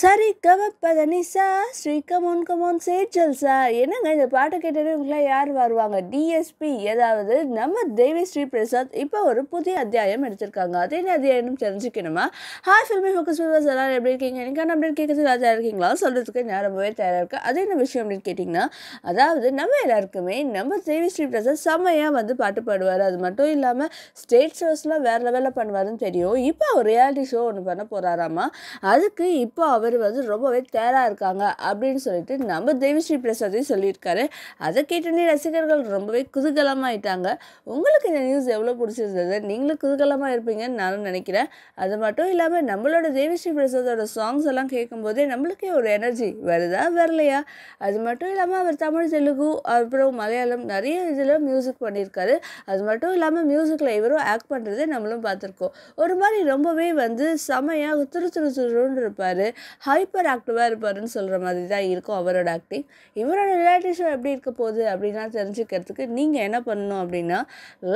சரி கவப்பதனிசா Sri come on come on சேச்சல் சார் என்னங்க இந்த பாட்டை கேட்டதே உங்களாம் யார் வருவாங்க டிஎஸ்பி ஏதாவது நம்ம தேவி ஸ்ரீ பிரசாத் இப்போ ஒரு புதிய அத்தியாயம் எடுத்திருக்காங்க அதே அத்தியாயம் தெரிஞ்சுக்கணுமா ஹாய் ஃபில்மி ஃபோக்கஸ் விவாஸ் எல்லாரும் எப்படி இருக்கீங்க எனக்கான அப்படி கேட்கறது ராஜா இருக்கீங்களா சொல்கிறதுக்கு நான் ரொம்பவே தயாராக இருக்குது அதே என்ன விஷயம் அப்படின்னு கேட்டிங்கன்னா அதாவது நம்ம எல்லாருக்குமே நம்ம தேவி ஸ்ரீ பிரசாத் செம்மையாக வந்து பாட்டு பாடுவார் அது மட்டும் இல்லாமல் ஸ்டேட் ஷோஸ்லாம் வேறு லெவலில் பண்ணுவாருன்னு தெரியும் இப்போ ஒரு ரியாலிட்டி ஷோ ஒன்று பண்ண போகிறாராமா அதுக்கு இப்போ அவர் அவர் வந்து ரொம்பவே தேராக இருக்காங்க அப்படின்னு சொல்லிட்டு நம்ம தேவிஸ்ரீ பிரசாதையும் சொல்லியிருக்காரு அதை கேட்டோன்னே ரசிகர்கள் ரொம்பவே குதூகலமாகிட்டாங்க உங்களுக்கு இந்த நியூஸ் எவ்வளோ பிடிச்சிருந்தது நீங்களும் குதூகலமாக இருப்பீங்கன்னு நானும் நினைக்கிறேன் அது மட்டும் இல்லாமல் நம்மளோட தேவிஸ்ரீ பிரசாதோட சாங்ஸ் எல்லாம் கேட்கும்போதே நம்மளுக்கே ஒரு எனர்ஜி வருதா வரலையா அது மட்டும் இல்லாமல் அவர் தமிழ் தெலுங்கு அப்புறம் மலையாளம் நிறைய இதில் மியூசிக் பண்ணியிருக்காரு அது மட்டும் இல்லாமல் மியூசிக்கில் இவரும் ஆக்ட் பண்ணுறதே நம்மளும் பார்த்துருக்கோம் ஒரு மாதிரி ரொம்பவே வந்து செமையாக துரு துரு துருன்னு இருப்பார் ஹைப்பர் ஆக்டிவாக இருப்பார்னு சொல்கிற மாதிரி தான் இருக்கும் அவரோட ஆக்டிங் இவரோட ரிலேட்டிவ்ஷிப் எப்படி இருக்க போகுது அப்படின்னா தெரிஞ்சுக்கிறதுக்கு நீங்கள் என்ன பண்ணணும் அப்படின்னா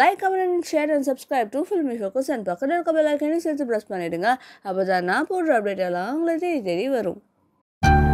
like comment share and subscribe to filmy focus and பக்கத்தில் இருக்க பெல் ஐக்கனையும் சேர்த்து ப்ரெஸ் பண்ணிவிடுங்க அப்போ தான் நான் போடுற அப்டேட் எல்லாம் உங்களுக்கு தேடி வரும்